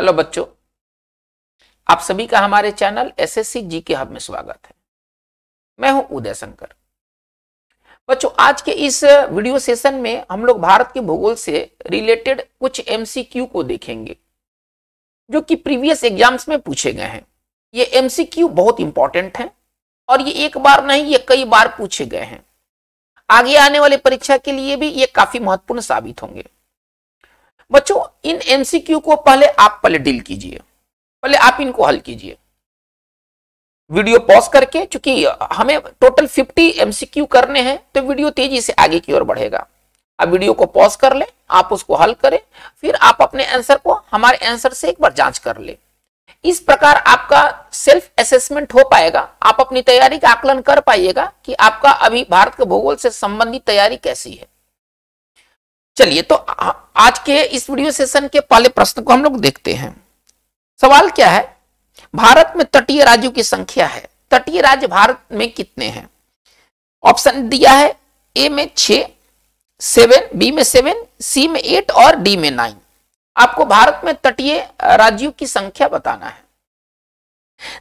hello बच्चों आप सभी का हमारे चैनल एसएससी जी के हब में स्वागत है मैं हूं उदय शंकर बच्चों आज के इस वीडियो सेशन में हम लोग भारत के भूगोल से रिलेटेड कुछ एमसीक्यू को देखेंगे जो कि प्रीवियस एग्जाम्स में पूछे गए हैं ये एमसीक्यू बहुत इंपॉर्टेंट है और ये एक बार नहीं ये कई बार पूछे गए हैं आगे आने वाले परीक्षा के लिए भी ये काफी महत्वपूर्ण साबित होंगे बच्चों इन एमसीक्यू को पहले आप पहले डील कीजिए पहले आप इनको हल कीजिए वीडियो पॉज करके क्योंकि हमें टोटल 50 एमसीक्यू करने हैं तो वीडियो तेजी से आगे की ओर बढ़ेगा आप वीडियो को पॉज कर ले आप उसको हल करें फिर आप अपने आंसर को हमारे आंसर से एक बार जांच कर ले इस प्रकार आपका सेल्फ असेसमेंट हो पाएगा आप अपनी तैयारी का आकलन कर पाइएगा कि आपका अभी भारत के भूगोल से संबंधित तैयारी कैसी है चलिए तो आज के इस वीडियो सेशन के पहले प्रश्न को हम लोग देखते हैं सवाल क्या है भारत में तटीय राज्यों की संख्या है तटीय राज्य भारत में कितने हैं ऑप्शन दिया है ए में छ सेवन बी में सेवन सी में एट और डी में नाइन आपको भारत में तटीय राज्यों की संख्या बताना है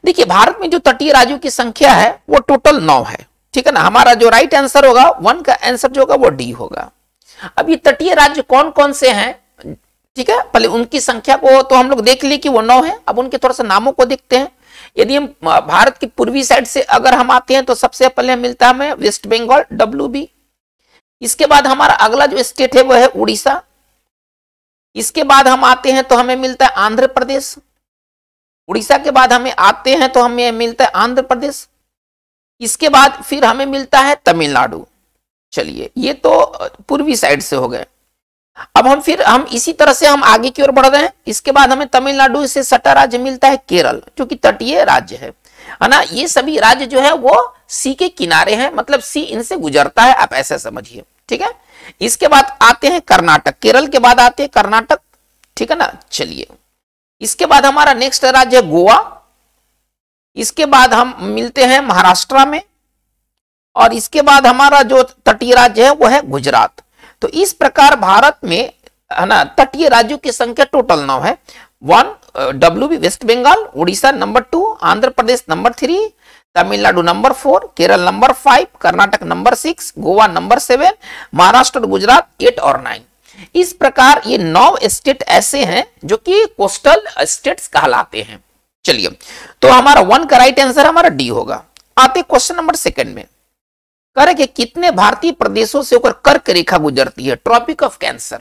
देखिए भारत में जो तटीय राज्यों की संख्या है वो टोटल नौ है ठीक है ना हमारा जो राइट आंसर होगा वन का आंसर जो होगा वो डी होगा अब ये तटीय राज्य कौन कौन से हैं ठीक है पहले उनकी संख्या को तो हम लोग देख लिए कि वो नौ है अब उनके थोड़ा सा नामों को देखते हैं यदि हम भारत की पूर्वी साइड से अगर हम आते हैं तो सबसे पहले मिलता हमें वेस्ट बंगाल डब्ल्यू इसके बाद हमारा अगला जो स्टेट है वो है उड़ीसा इसके बाद हम आते हैं तो हमें मिलता है आंध्र प्रदेश उड़ीसा के बाद हमें आते हैं तो हमें मिलता है आंध्र प्रदेश इसके बाद फिर हमें मिलता है तमिलनाडु चलिए ये तो पूर्वी साइड से हो गए अब हम फिर हम इसी तरह से हम आगे की ओर बढ़ रहे हैं इसके बाद हमें तमिलनाडु से सटा राज्य मिलता है केरल जो कि तटीय राज्य है है ना ये सभी राज्य जो है वो सी के किनारे हैं मतलब सी इनसे गुजरता है आप ऐसा समझिए ठीक है इसके बाद आते हैं कर्नाटक केरल के बाद आते हैं कर्नाटक ठीक है ना चलिए इसके बाद हमारा नेक्स्ट राज्य है गोवा इसके बाद हम मिलते हैं महाराष्ट्र में और इसके बाद हमारा जो तटीय राज्य है वो है गुजरात तो इस प्रकार भारत में है ना तटीय राज्यों की संख्या टोटल नौ है one W B West Bengal Orissa number two Andhra Pradesh number three Tamil Nadu number four Kerala number five Karnataka number six Goa number seven Maharashtra Gujarat eight और नाइन इस प्रकार ये नौ स्टेट ऐसे हैं जो कि कोस्टल स्टेट्स कहलाते हैं चलिए तो हमारा वन का राइट आंसर हमारा डी होगा आते क्वेश्चन नंबर सेकंड में कह रहे कि कितने भारतीय प्रदेशों से होकर कर्क रेखा गुजरती है ट्रॉपिक ऑफ कैंसर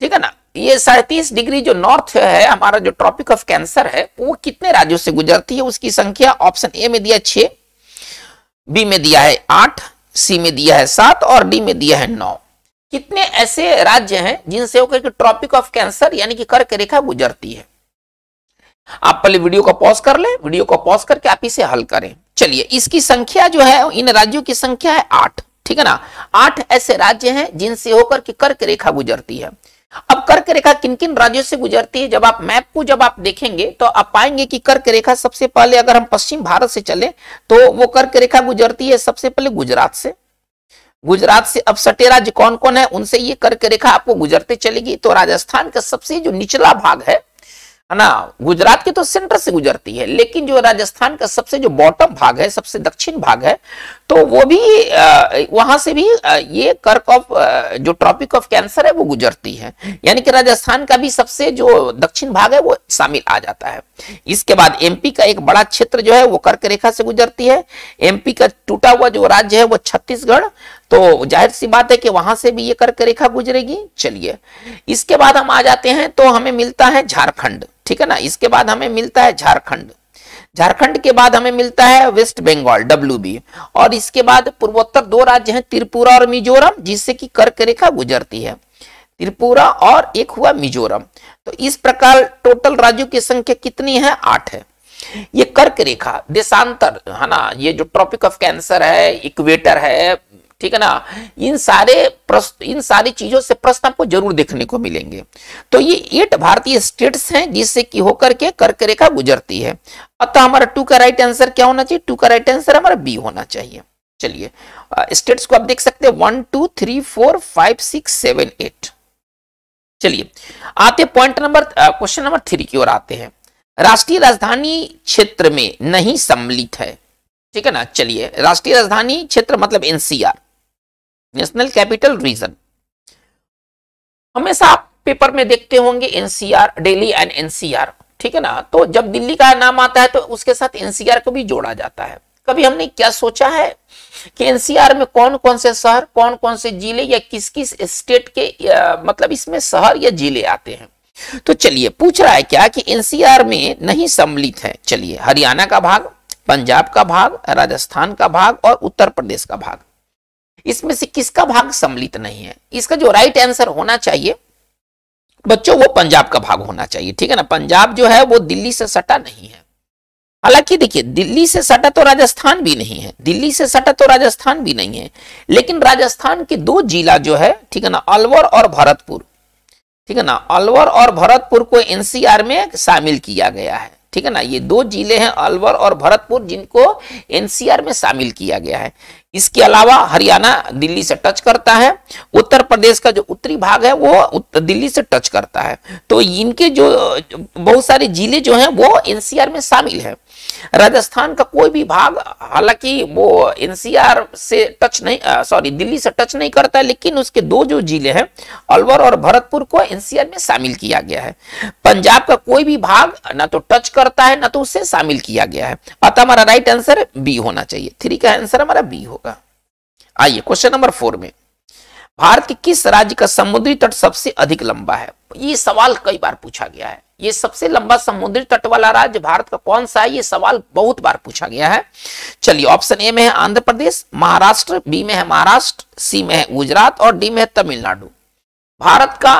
ठीक है ना ये सैतीस डिग्री जो नॉर्थ है हमारा जो ट्रॉपिक ऑफ कैंसर है वो कितने राज्यों से गुजरती है उसकी संख्या ऑप्शन ए में दिया छ बी में दिया है आठ सी में दिया है सात और डी में दिया है नौ कितने ऐसे राज्य हैं जिनसे होकर के ट्रॉपिक ऑफ कैंसर यानी कि कर्क रेखा गुजरती है आप पहले वीडियो को पॉज कर ले वीडियो को पॉज करके आप इसे हल करें चलिए इसकी संख्या जो है इन राज्यों की संख्या है आठ ठीक है ना आठ ऐसे राज्य हैं जिनसे होकर के कर्क रेखा गुजरती है अब कर्क रेखा किन किन राज्यों से गुजरती है जब आप मैप को जब आप देखेंगे तो आप पाएंगे कि कर्क रेखा सबसे पहले अगर हम पश्चिम भारत से चले तो वो कर्क रेखा गुजरती है सबसे पहले गुजरात से गुजरात से अब सटे राज्य कौन कौन है उनसे ये कर्क रेखा आपको गुजरते चलेगी तो राजस्थान का सबसे जो निचला भाग है है ना गुजरात की तो सेंटर से गुजरती है लेकिन जो राजस्थान का सबसे जो बॉटम भाग है सबसे दक्षिण भाग है तो वो भी वहां से भी ये कर्क ऑफ जो ट्रॉपिक ऑफ कैंसर है वो गुजरती है यानी कि राजस्थान का भी सबसे जो दक्षिण भाग है वो शामिल आ जाता है इसके बाद एमपी का एक बड़ा क्षेत्र जो है वो कर्क रेखा से गुजरती है एमपी का टूटा हुआ जो राज्य है वो छत्तीसगढ़ तो जाहिर सी बात है कि वहां से भी ये कर्क रेखा गुजरेगी चलिए इसके बाद हम आ जाते हैं तो हमें मिलता है झारखंड ठीक है ना इसके बाद हमें मिलता है झारखंड झारखंड के बाद हमें मिलता है वेस्ट बंगाल डब्ल्यू और इसके बाद पूर्वोत्तर दो राज्य हैं त्रिपुरा और मिजोरम जिससे कि कर्क रेखा गुजरती है त्रिपुरा और एक हुआ मिजोरम तो इस प्रकार टोटल राज्यों की संख्या कितनी है आठ है ये कर्क रेखा देशांतर है ना ये जो ट्रॉपिक ऑफ कैंसर है इक्वेटर है ठीक है ना इन सारे प्रश्न इन सारी चीजों से प्रश्न आपको जरूर देखने को मिलेंगे तो ये एट भारतीय स्टेट्स हैं जिससे कि होकर के कर्क रेखा गुजरती है अतः हमारा टू का राइट आंसर क्या होना चाहिए टू का राइट आंसर हमारा बी होना चाहिए चलिए स्टेट्स को आप देख सकते हैं one two three four five six seven eight चलिए आते point number question number three की ओर आते हैं राष्ट्रीय राजधानी क्षेत्र में नहीं सम्मिलित है ठीक है ना चलिए राष्ट्रीय राजधानी क्षेत्र मतलब एनसीआर नेशनल कैपिटल रीजन हमेशा आप पेपर में देखते होंगे एनसीआर डेली एंड एनसीआर ठीक है ना तो जब दिल्ली का नाम आता है तो उसके साथ एनसीआर को भी जोड़ा जाता है कभी हमने क्या सोचा है कि एनसीआर में कौन कौन से शहर कौन कौन से जिले या किस किस स्टेट के मतलब इसमें शहर या जिले आते हैं तो चलिए पूछ रहा है क्या कि एनसीआर में नहीं सम्मिलित है चलिए हरियाणा का भाग पंजाब का भाग राजस्थान का भाग और उत्तर प्रदेश का भाग इसमें से किसका भाग सम्मिलित नहीं है इसका जो राइट आंसर होना चाहिए बच्चों वो पंजाब का भाग होना चाहिए ठीक है ना पंजाब जो है वो दिल्ली से सटा नहीं है हालांकि देखिए दिल्ली से सटा तो राजस्थान भी नहीं है दिल्ली से सटा तो राजस्थान भी नहीं है लेकिन राजस्थान के दो जिला जो है ठीक है ना अलवर और भरतपुर ठीक है ना अलवर और भरतपुर को एनसीआर में शामिल किया गया है ठीक है ना ये दो जिले हैं अलवर और भरतपुर जिनको एनसीआर में शामिल किया गया है इसके अलावा हरियाणा दिल्ली से टच करता है उत्तर प्रदेश का जो उत्तरी भाग है वो दिल्ली से टच करता है तो इनके जो बहुत सारे जिले जो हैं वो एनसीआर में शामिल है राजस्थान का कोई भी भाग हालांकि वो एनसीआर से टच नहीं सॉरी दिल्ली से टच नहीं करता है लेकिन उसके दो जो जिले हैं अलवर और भरतपुर को एनसीआर में शामिल किया गया है पंजाब का कोई भी भाग ना तो टच करता है ना तो उससे शामिल किया गया है अतः हमारा राइट आंसर बी होना चाहिए थ्री का आंसर हमारा बी होगा आइए क्वेश्चन नंबर फोर में भारत के किस राज्य का समुद्री तट सबसे अधिक लंबा है ये सवाल कई बार पूछा गया है ये सबसे लंबा समुद्री तट वाला राज्य भारत का कौन सा है ये सवाल बहुत बार पूछा गया है चलिए ऑप्शन ए में है आंध्र प्रदेश महाराष्ट्र बी में है महाराष्ट्र सी में है गुजरात और डी में है तमिलनाडु भारत का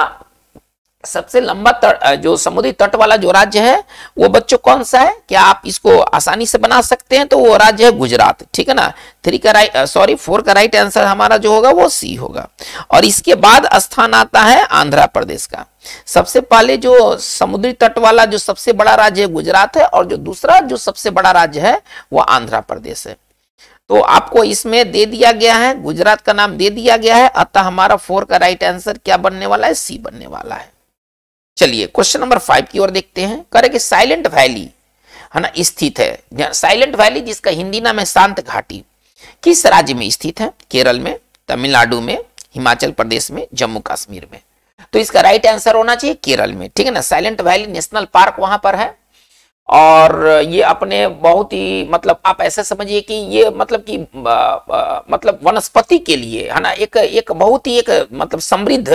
सबसे लंबा तर, जो समुद्री तट वाला जो राज्य है वो बच्चों कौन सा है क्या आप इसको आसानी से बना सकते हैं तो वो राज्य है गुजरात ठीक है ना थ्री का राइट सॉरी फोर का राइट आंसर हमारा जो होगा वो सी होगा और इसके बाद स्थान आता है आंध्र प्रदेश का सबसे पहले जो समुद्री तट वाला जो सबसे बड़ा राज्य है गुजरात है और जो दूसरा जो सबसे बड़ा राज्य है वो आंध्र प्रदेश है तो आपको इसमें दे दिया गया है गुजरात का नाम दे दिया गया है अतः हमारा फोर का राइट आंसर क्या बनने वाला है सी बनने वाला है चलिए क्वेश्चन नंबर फाइव की ओर देखते हैं करे कि साइलेंट वैली है ना स्थित है साइलेंट वैली जिसका हिंदी नाम है शांत घाटी किस राज्य में स्थित है केरल में तमिलनाडु में हिमाचल प्रदेश में जम्मू कश्मीर में तो इसका राइट आंसर होना चाहिए केरल में ठीक है ना साइलेंट वैली नेशनल पार्क वहां पर है और ये अपने बहुत ही मतलब आप ऐसा समझिए कि ये मतलब कि मतलब वनस्पति के लिए है ना एक एक बहुत ही एक मतलब समृद्ध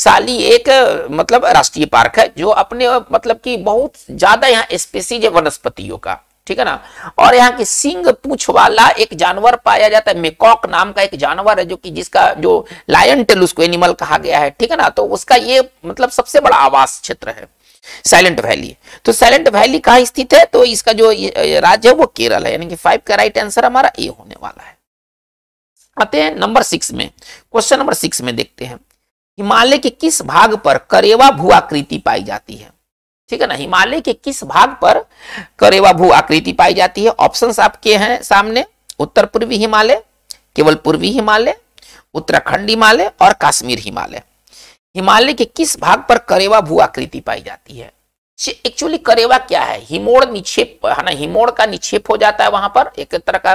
साली एक मतलब राष्ट्रीय पार्क है जो अपने मतलब कि बहुत ज्यादा यहाँ स्पेसीज है वनस्पतियों का ठीक है ना और यहाँ की सिंग पूछ वाला एक जानवर पाया जाता है मेकॉक नाम का एक जानवर है जो कि जिसका जो लायन टेल उसको एनिमल कहा गया है ठीक है ना तो उसका ये मतलब सबसे बड़ा आवास क्षेत्र है साइलेंट वैली तो साइलेंट वैली कहा स्थित है तो इसका जो राज्य है वो केरल है यानी कि फाइव का राइट आंसर हमारा ए होने वाला है आते हैं नंबर सिक्स में क्वेश्चन नंबर सिक्स में देखते हैं हिमालय के किस भाग पर करेवा भू आकृति पाई जाती है ठीक है ना हिमालय के किस भाग पर करेवा भू आकृति पाई जाती है ऑप्शन आपके हैं सामने उत्तर पूर्वी हिमालय केवल पूर्वी हिमालय उत्तराखंड हिमालय और कश्मीर हिमालय हिमालय के किस भाग पर करेवा भू आकृति पाई जाती है एक्चुअली करेवा क्या है हिमोड़ निक्षेप है ना हिमोड़ का निक्षेप हो जाता है वहां पर एक तरह का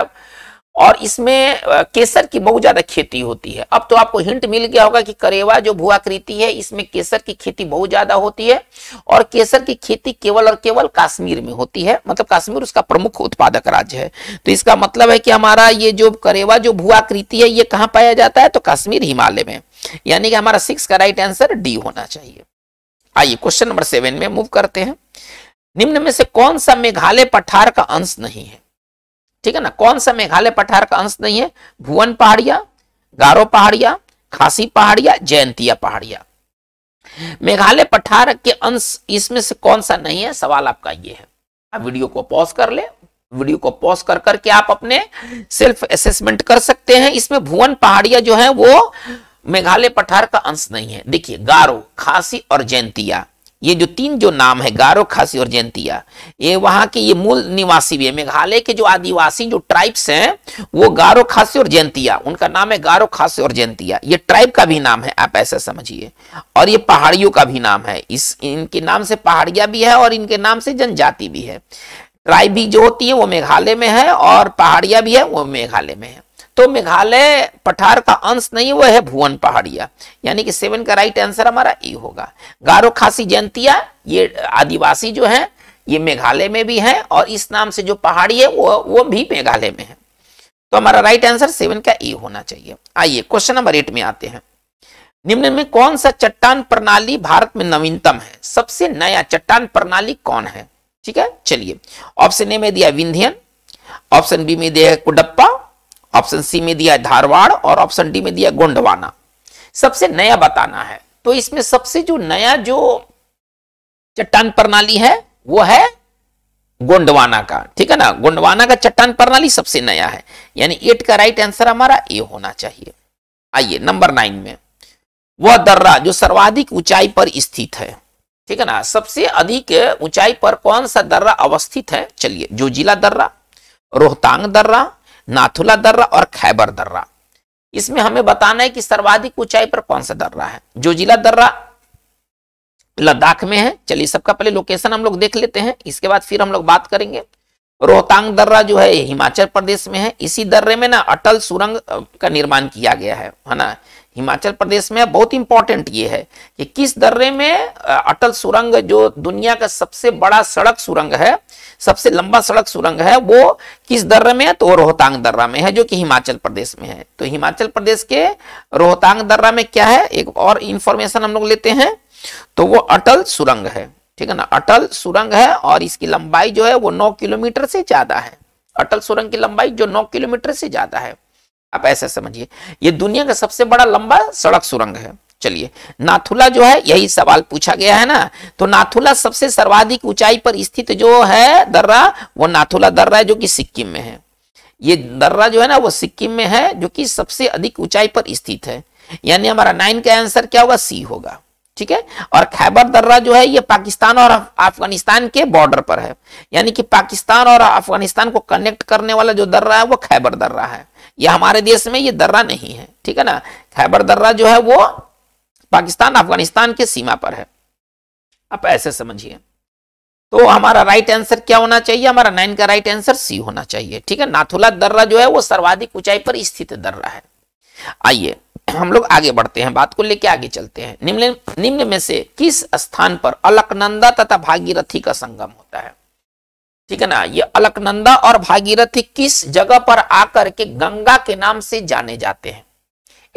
और इसमें केसर की बहुत ज्यादा खेती होती है अब तो आपको हिंट मिल गया होगा कि करेवा जो भूआकृति है इसमें केसर की खेती बहुत ज्यादा होती है और केसर की खेती केवल और केवल कश्मीर में होती है मतलब कश्मीर उसका प्रमुख उत्पादक राज्य है तो इसका मतलब है कि हमारा ये जो करेवा जो भूआकृति है ये कहाँ पाया जाता है तो कश्मीर हिमालय में यानी कि हमारा सिक्स का राइट आंसर डी होना चाहिए आइए क्वेश्चन नंबर सेवन में मूव करते हैं निम्न में से कौन सा मेघालय पठार का अंश नहीं है ठीक है ना कौन सा मेघालय पठार का अंश नहीं है भुवन पहाड़िया गारो पहाड़िया खासी पहाड़िया जयंतिया पहाड़िया मेघालय पठार के अंश इसमें से कौन सा नहीं है सवाल आपका ये है आप वीडियो को पॉज कर ले वीडियो को पॉज कर करके आप अपने सेल्फ असेसमेंट कर सकते हैं इसमें भुवन पहाड़िया जो है वो मेघालय पठार का अंश नहीं है देखिए गारो खासी और जयंतिया ये जो तीन जो नाम है गारो खासी और जयंतिया ये वहाँ के ये मूल निवासी भी है मेघालय के जो आदिवासी जो ट्राइब्स हैं वो गारो खासी और जयंतिया उनका नाम है गारो खासी और जयंतिया ये ट्राइब का भी नाम है आप ऐसा समझिए और ये पहाड़ियों का भी नाम है इस इनके नाम से पहाड़िया भी है और इनके नाम से जनजाति भी है ट्राइब भी जो होती है वो मेघालय में है और पहाड़िया भी है वो मेघालय में है तो मेघालय पठार का अंश नहीं वह है भुवन पहाड़िया यानी कि सेवन का राइट आंसर हमारा ए होगा गारो खासी जयंतिया ये आदिवासी जो है ये मेघालय में भी है और इस नाम से जो पहाड़ी है वो वो भी मेघालय में है तो हमारा राइट आंसर सेवन का ए होना चाहिए आइए क्वेश्चन नंबर एट में आते हैं निम्न में कौन सा चट्टान प्रणाली भारत में नवीनतम है सबसे नया चट्टान प्रणाली कौन है ठीक है चलिए ऑप्शन ए में दिया विंध्यन ऑप्शन बी में दिया कुडप्पा ऑप्शन सी में दिया है धारवाड़ और ऑप्शन डी में दिया गोंडवाना सबसे नया बताना है तो इसमें सबसे जो नया जो चट्टान प्रणाली है वो है गोंडवाना का ठीक है ना गोंडवाना का चट्टान प्रणाली सबसे नया है यानी एट का राइट आंसर हमारा ए होना चाहिए आइए नंबर नाइन में वह दर्रा जो सर्वाधिक ऊंचाई पर स्थित है ठीक है ना सबसे अधिक ऊंचाई पर कौन सा दर्रा अवस्थित है चलिए जो जिला दर्रा रोहतांग दर्रा नाथुला दर्रा और खैबर दर्रा इसमें हमें बताना है कि सर्वाधिक ऊंचाई पर कौन सा दर्रा है जो जिला दर्रा लद्दाख में है चलिए सबका पहले लोकेशन हम लोग देख लेते हैं इसके बाद फिर हम लोग बात करेंगे रोहतांग दर्रा जो है हिमाचल प्रदेश में है इसी दर्रे में ना अटल सुरंग का निर्माण किया गया है है ना हिमाचल प्रदेश में बहुत इंपॉर्टेंट ये है कि किस दर्रे में अटल सुरंग जो दुनिया का सबसे बड़ा सड़क सुरंग है सबसे लंबा सड़क सुरंग है वो किस दर्रे में है तो रोहतांग दर्रा में है जो कि हिमाचल प्रदेश में है तो हिमाचल प्रदेश के रोहतांग दर्रा में क्या है एक और इंफॉर्मेशन हम लोग लेते हैं तो वो अटल सुरंग है ठीक है ना अटल सुरंग है और इसकी लंबाई जो है वो नौ किलोमीटर से ज्यादा है अटल सुरंग की लंबाई जो नौ किलोमीटर से ज्यादा है आप ऐसा समझिए ये दुनिया का सबसे बड़ा लंबा सड़क सुरंग है चलिए नाथुला जो है यही सवाल पूछा गया है ना तो नाथुला सबसे सर्वाधिक ऊंचाई पर स्थित जो है दर्रा वो नाथुला दर्रा है जो कि सिक्किम में है ये दर्रा जो है ना वो सिक्किम में है जो कि सबसे अधिक ऊंचाई पर स्थित है यानी हमारा नाइन का आंसर क्या होगा सी होगा ठीक है और खैबर दर्रा जो है ये पाकिस्तान और अफगानिस्तान के बॉर्डर पर है यानी कि पाकिस्तान और अफगानिस्तान को कनेक्ट करने वाला जो दर्रा है वो खैबर दर्रा है ये हमारे देश में ये दर्रा नहीं है ठीक है ना खैबर दर्रा जो है वो पाकिस्तान अफगानिस्तान की सीमा पर है आप ऐसे समझिए तो हमारा राइट आंसर क्या होना चाहिए हमारा नाइन का राइट आंसर सी होना चाहिए ठीक है नाथुला दर्रा जो है वो सर्वाधिक ऊंचाई पर स्थित दर्रा है आइए हम लोग आगे बढ़ते हैं बात को लेकर आगे चलते हैं निम्न निम्न में से किस स्थान पर अलकनंदा तथा भागीरथी का संगम होता है ठीक है ना ये अलकनंदा और भागीरथी किस जगह पर आकर के गंगा के नाम से जाने जाते हैं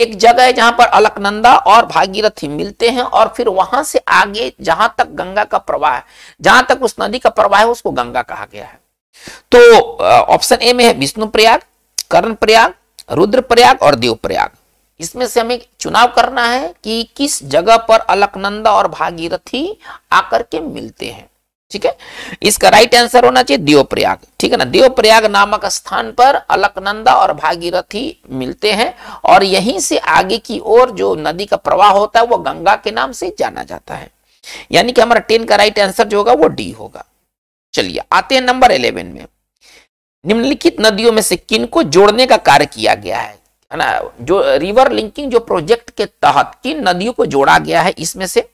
एक जगह है जहां पर अलकनंदा और भागीरथी मिलते हैं और फिर वहां से आगे जहां तक गंगा का प्रवाह है जहां तक उस नदी का प्रवाह है उसको गंगा कहा गया है तो ऑप्शन ए में है विष्णु प्रयाग कर्ण प्रयाग रुद्र प्रयाग और देव प्रयाग इसमें से हमें चुनाव करना है कि किस जगह पर अलकनंदा और भागीरथी आकर के मिलते हैं ठीक है इसका राइट आंसर होना चाहिए देवप्रयाग ठीक है ना देवप्रयाग नामक स्थान पर अलकनंदा और भागीरथी मिलते हैं और यहीं से आगे की ओर जो नदी का प्रवाह होता है वो गंगा के नाम से जाना जाता है यानी कि हमारा टेन का राइट आंसर जो होगा वो डी होगा चलिए आते हैं नंबर इलेवन में निम्नलिखित नदियों में से किन को जोड़ने का कार्य किया गया है ना जो रिवर लिंकिंग जो प्रोजेक्ट के तहत किन नदियों को जोड़ा गया है इसमें से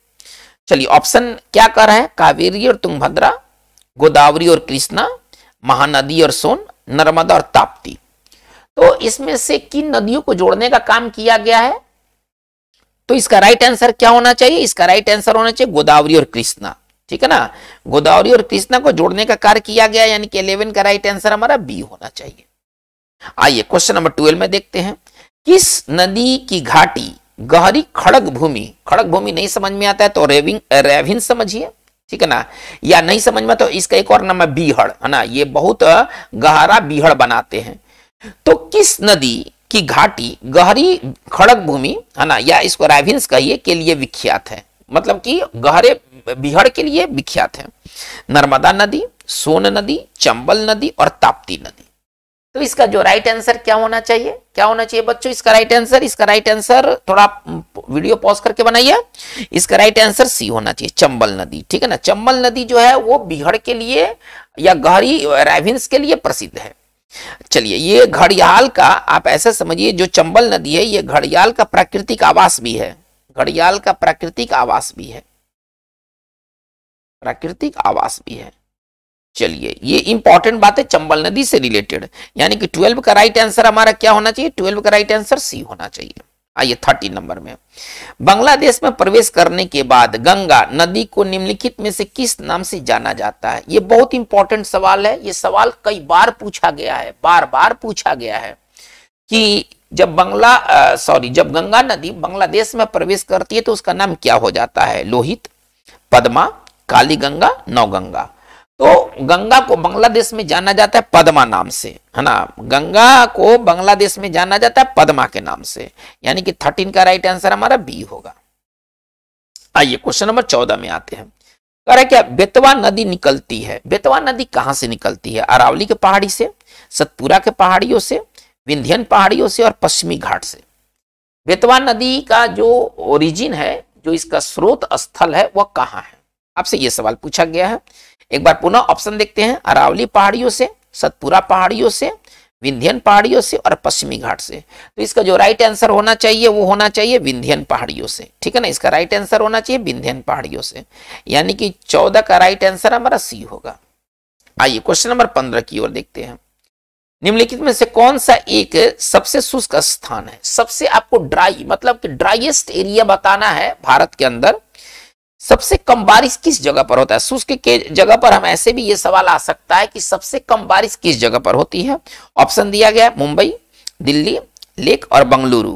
चलिए ऑप्शन क्या कह रहा है कावेरी और तुंगभद्रा गोदावरी और कृष्णा महानदी और सोन नर्मदा और ताप्ती तो इसमें से किन नदियों को जोड़ने का काम किया गया है तो इसका राइट आंसर क्या होना चाहिए इसका राइट आंसर होना चाहिए गोदावरी और कृष्णा ठीक है ना गोदावरी और कृष्णा को जोड़ने का कार्य किया गया यानी कि इलेवन का राइट आंसर हमारा बी होना चाहिए आइए क्वेश्चन नंबर ट्वेल्व में देखते हैं किस नदी की घाटी गहरी खड़क भूमि खड़क भूमि नहीं समझ में आता है तो रेविंग रेविन समझिए ठीक है ना या नहीं समझ में तो इसका एक और नाम है बीहड़ है ना ये बहुत गहरा बीहड़ बनाते हैं तो किस नदी की घाटी गहरी खड़क भूमि है ना या इसको रेविन्स कहिए के लिए विख्यात है मतलब कि गहरे बिहड़ के लिए विख्यात है नर्मदा नदी सोन नदी चंबल नदी और ताप्ती नदी तो इसका जो राइट आंसर क्या होना चाहिए क्या होना चाहिए बच्चों इसका राइट आंसर इसका राइट आंसर थोड़ा वीडियो हम्म, पॉज करके बनाइए इसका राइट आंसर सी होना चाहिए चंबल नदी ठीक है ना चंबल नदी जो है वो बिहड़ के लिए या गहरी राइविन्स के लिए प्रसिद्ध है चलिए ये घड़ियाल का आप ऐसा समझिए जो चंबल नदी है ये घड़ियाल का प्राकृतिक आवास भी है घड़ियाल का प्राकृतिक आवास भी है प्राकृतिक आवास भी है चलिए ये इंपॉर्टेंट बात है चंबल नदी से रिलेटेड यानी कि ट्वेल्व का राइट आंसर हमारा क्या होना चाहिए ट्वेल्व का राइट आंसर सी होना चाहिए आइए थर्टी नंबर में बांग्लादेश में प्रवेश करने के बाद गंगा नदी को निम्नलिखित में से किस नाम से जाना जाता है ये बहुत इंपॉर्टेंट सवाल है ये सवाल कई बार पूछा गया है बार बार पूछा गया है कि जब बंगला सॉरी जब गंगा नदी बांग्लादेश में प्रवेश करती है तो उसका नाम क्या हो जाता है लोहित पदमा काली गंगा नौगंगा तो गंगा को बांग्लादेश में जाना जाता है पद्मा नाम से है ना गंगा को बांग्लादेश में जाना जाता है पद्मा के नाम से यानी कि थर्टीन का राइट आंसर हमारा बी होगा आइए क्वेश्चन नंबर चौदह में आते हैं कह रहे क्या बेतवा नदी निकलती है बेतवा नदी कहाँ से निकलती है अरावली के पहाड़ी से सतपुरा के पहाड़ियों से विंध्यन पहाड़ियों से और पश्चिमी घाट से बेतवा नदी का जो ओरिजिन है जो इसका स्रोत स्थल है वह कहाँ है आपसे ये सवाल पूछा गया है एक बार पुनः ऑप्शन देखते हैं अरावली पहाड़ियों से सतपुरा पहाड़ियों से विंध्यन पहाड़ियों से और पश्चिमी घाट से तो इसका जो राइट आंसर होना चाहिए वो होना चाहिए विंध्यन पहाड़ियों से ठीक है ना इसका राइट आंसर होना चाहिए विंध्यन पहाड़ियों से यानी कि चौदह का राइट आंसर हमारा सी होगा आइए क्वेश्चन नंबर पंद्रह की ओर देखते हैं निम्नलिखित में से कौन सा एक सबसे शुष्क स्थान है सबसे आपको ड्राई मतलब कि ड्राइएस्ट एरिया बताना है भारत के अंदर सबसे कम बारिश किस जगह पर होता है शुष्क के जगह पर हम ऐसे भी ये सवाल आ सकता है कि सबसे कम बारिश किस जगह पर होती है ऑप्शन दिया गया मुंबई दिल्ली लेक और बंगलुरु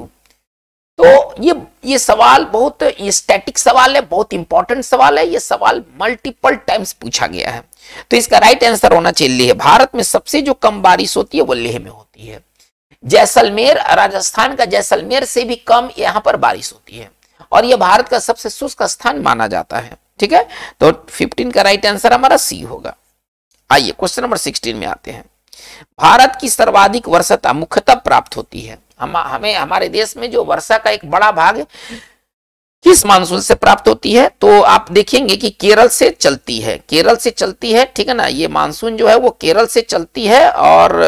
तो ये ये सवाल बहुत ये स्टैटिक सवाल है बहुत इंपॉर्टेंट सवाल है ये सवाल मल्टीपल टाइम्स पूछा गया है तो इसका राइट आंसर होना चाहिए लेह भारत में सबसे जो कम बारिश होती है वो लेह में होती है जैसलमेर राजस्थान का जैसलमेर से भी कम यहाँ पर बारिश होती है और यह भारत का सबसे शुष्क स्थान माना जाता है ठीक है तो 15 का राइट आंसर हमारा सी होगा आइए क्वेश्चन नंबर 16 में आते हैं भारत की सर्वाधिक वर्षता मुख्यतः प्राप्त होती है हम हमें हमारे देश में जो वर्षा का एक बड़ा भाग किस मानसून से प्राप्त होती है तो आप देखेंगे कि केरल से चलती है केरल से चलती है ठीक है ना ये मानसून जो है वो केरल से चलती है और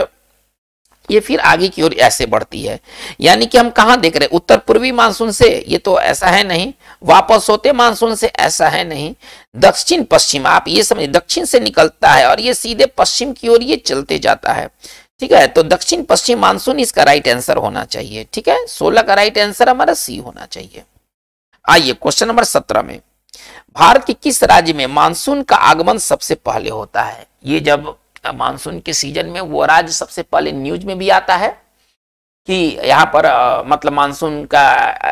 ये फिर आगे की ओर ऐसे बढ़ती है यानी कि हम कहा देख रहे हैं उत्तर पूर्वी मानसून से ये तो ऐसा है नहीं वापस होते मानसून से ऐसा है नहीं दक्षिण पश्चिम आप ये समझ दक्षिण से निकलता है और ये सीधे पश्चिम की ओर ये चलते जाता है ठीक है तो दक्षिण पश्चिम मानसून इसका राइट आंसर होना चाहिए ठीक है सोलह का राइट आंसर हमारा सी होना चाहिए आइए क्वेश्चन नंबर सत्रह में भारत के किस राज्य में मानसून का आगमन सबसे पहले होता है ये जब मानसून के सीजन में वो राज्य सबसे पहले न्यूज में भी आता है कि यहाँ पर आ, मतलब मानसून का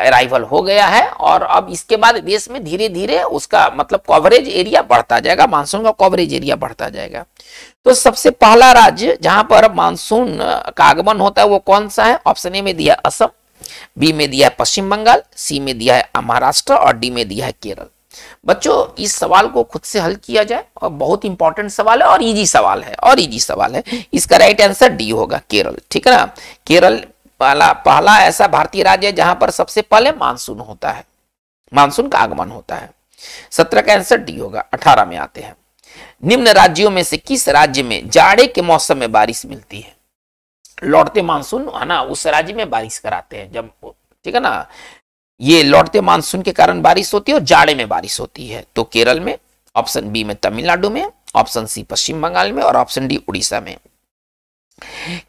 अराइवल हो गया है और अब इसके बाद देश में धीरे धीरे उसका मतलब कवरेज एरिया बढ़ता जाएगा मानसून का कवरेज एरिया बढ़ता जाएगा तो सबसे पहला राज्य जहां पर मानसून का आगमन होता है वो कौन सा है ऑप्शन ए में दिया असम बी में दिया है पश्चिम बंगाल सी में दिया है महाराष्ट्र और डी में दिया है केरल बच्चों इस सवाल को खुद से हल किया जाए और बहुत इंपॉर्टेंट सवाल है और इजी सवाल है और इजी सवाल है इसका राइट आंसर डी होगा केरल ठीक है ना केरल पहला पहला ऐसा भारतीय राज्य है जहां पर सबसे पहले मानसून होता है मानसून का आगमन होता है सत्रह का आंसर डी होगा अठारह में आते हैं निम्न राज्यों में से किस राज्य में जाड़े के मौसम में बारिश मिलती है लौटते मानसून है ना उस राज्य में बारिश कराते हैं जब ठीक है ना ये लौटते मानसून के कारण बारिश होती है और जाड़े में बारिश होती है तो केरल में ऑप्शन बी में तमिलनाडु में ऑप्शन सी पश्चिम बंगाल में और ऑप्शन डी उड़ीसा में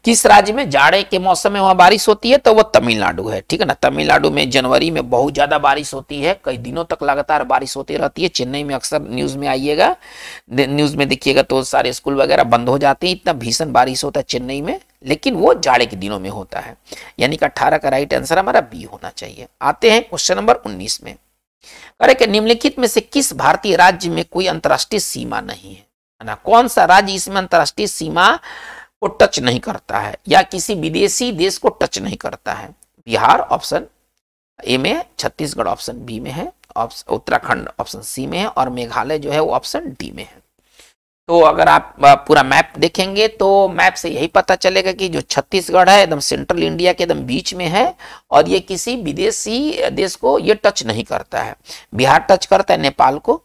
किस राज्य में जाड़े के मौसम में वहां बारिश होती है तो वो तमिलनाडु है ठीक है ना तमिलनाडु में जनवरी में बहुत ज्यादा बारिश होती है कई दिनों तक लगातार बारिश होती रहती है चेन्नई में अक्सर न्यूज में आइएगा न्यूज में देखिएगा तो सारे स्कूल वगैरह बंद हो जाते हैं इतना भीषण बारिश होता है चेन्नई में लेकिन वो जाड़े के दिनों में होता है यानी कि अट्ठारह का राइट आंसर हमारा बी होना चाहिए आते हैं क्वेश्चन नंबर उन्नीस में के निम्नलिखित में से किस भारतीय राज्य में कोई अंतर्राष्ट्रीय सीमा नहीं है ना कौन सा राज्य इसमें अंतर्राष्ट्रीय सीमा को टच नहीं करता है या किसी विदेशी देश को टच नहीं करता है बिहार ऑप्शन ए में छत्तीसगढ़ ऑप्शन बी में है उत्तराखंड ऑप्शन सी में है और मेघालय जो है वो ऑप्शन डी में है तो अगर आप पूरा मैप देखेंगे तो मैप से यही पता चलेगा कि जो छत्तीसगढ़ है एकदम सेंट्रल इंडिया के एकदम बीच में है और ये किसी विदेशी देश को ये टच नहीं करता है बिहार टच करता है नेपाल को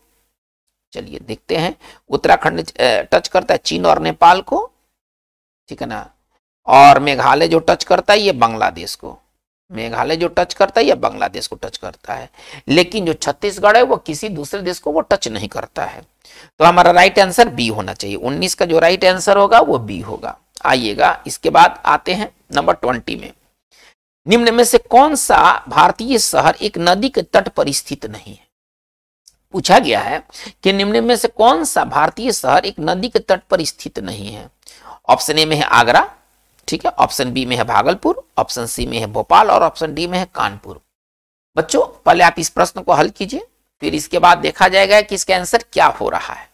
चलिए देखते हैं उत्तराखंड टच करता है चीन और नेपाल को ठीक है ना और मेघालय जो टच करता है ये बांग्लादेश को मेघालय जो टच करता है ये बांग्लादेश को टच करता है लेकिन जो छत्तीसगढ़ है वो किसी दूसरे देश को वो टच नहीं करता है तो हमारा राइट आंसर बी होना चाहिए उन्नीस का जो राइट आंसर होगा वो बी होगा आइएगा इसके बाद आते हैं नंबर ट्वेंटी में निम्न में से कौन सा भारतीय शहर एक नदी के तट पर स्थित नहीं है पूछा गया है कि निम्न में से कौन सा भारतीय शहर एक नदी के तट पर स्थित नहीं है ऑप्शन ए में है आगरा ठीक है ऑप्शन बी में है भागलपुर ऑप्शन सी में है भोपाल और ऑप्शन डी में है कानपुर बच्चों पहले आप इस प्रश्न को हल कीजिए फिर इसके बाद देखा जाएगा कि इसका आंसर क्या हो रहा है